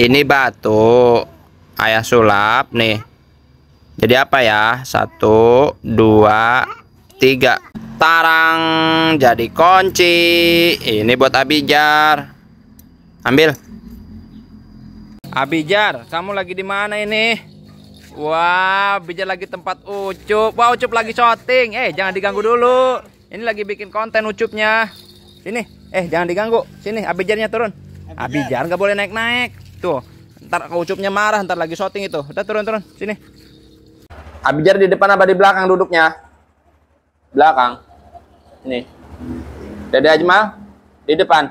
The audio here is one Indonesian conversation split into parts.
ini batu ayah sulap nih jadi apa ya satu dua tiga tarang jadi kunci ini buat Abijar ambil Abijar kamu lagi di mana ini Wah wow, Abijar lagi tempat Ucup Wah wow, Ucup lagi syuting. eh jangan diganggu dulu ini lagi bikin konten Ucupnya sini eh jangan diganggu sini Abijarnya turun Abijar nggak boleh naik-naik Tuh, ntar ucupnya marah, ntar lagi shooting itu. Udah turun-turun, sini. abijar di depan apa di belakang duduknya? Belakang. Nih. Dede Ajmal di depan.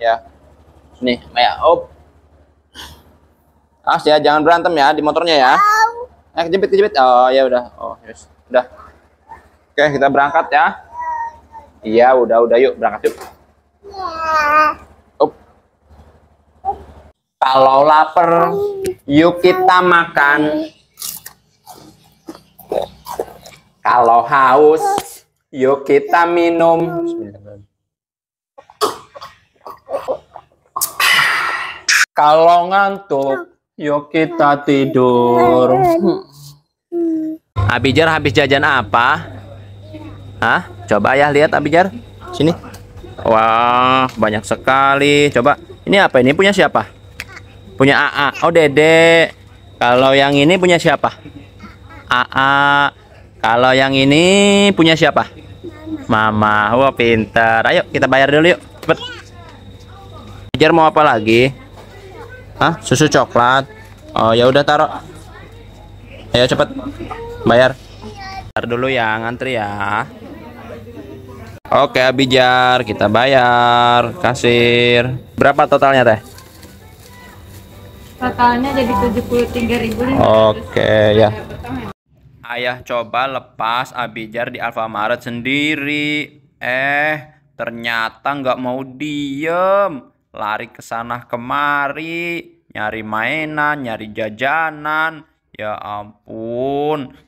Ya. Nih, Maya op. Awas ya, jangan berantem ya di motornya ya. Eh, kejepit kejepit. Oh, ya udah. Oh, yes. Udah. Oke, kita berangkat ya. Iya, udah udah yuk berangkat yuk. Kalau lapar, yuk kita makan. Kalau haus, yuk kita minum. Kalau ngantuk, yuk kita tidur. Abijar habis jajan apa? Hah? Coba ya lihat Abijar. Sini. Wah, banyak sekali. Coba. Ini apa ini? Punya siapa? punya AA oh Dede kalau yang ini punya siapa AA kalau yang ini punya siapa Mama wah pinter ayo kita bayar dulu yuk cepet Fajar mau apa lagi Hah susu coklat Oh ya udah taruh ayo cepet bayar bayar dulu ya ngantri ya Oke Abijar kita bayar kasir berapa totalnya teh totalnya jadi 73.000 oke ya ayah coba lepas abijar di Alfamaret sendiri eh ternyata nggak mau diem lari ke sana kemari nyari mainan nyari jajanan ya ampun